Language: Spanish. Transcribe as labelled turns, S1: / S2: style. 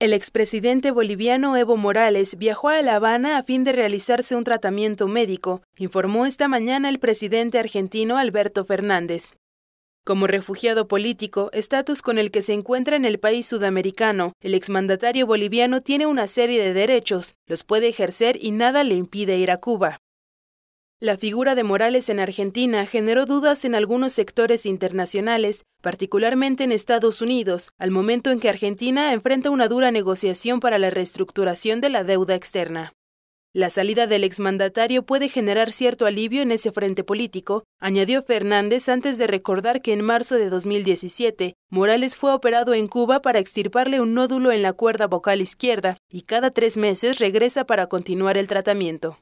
S1: El expresidente boliviano Evo Morales viajó a La Habana a fin de realizarse un tratamiento médico, informó esta mañana el presidente argentino Alberto Fernández. Como refugiado político, estatus con el que se encuentra en el país sudamericano, el exmandatario boliviano tiene una serie de derechos, los puede ejercer y nada le impide ir a Cuba. La figura de Morales en Argentina generó dudas en algunos sectores internacionales, particularmente en Estados Unidos, al momento en que Argentina enfrenta una dura negociación para la reestructuración de la deuda externa. La salida del exmandatario puede generar cierto alivio en ese frente político, añadió Fernández antes de recordar que en marzo de 2017, Morales fue operado en Cuba para extirparle un nódulo en la cuerda vocal izquierda y cada tres meses regresa para continuar el tratamiento.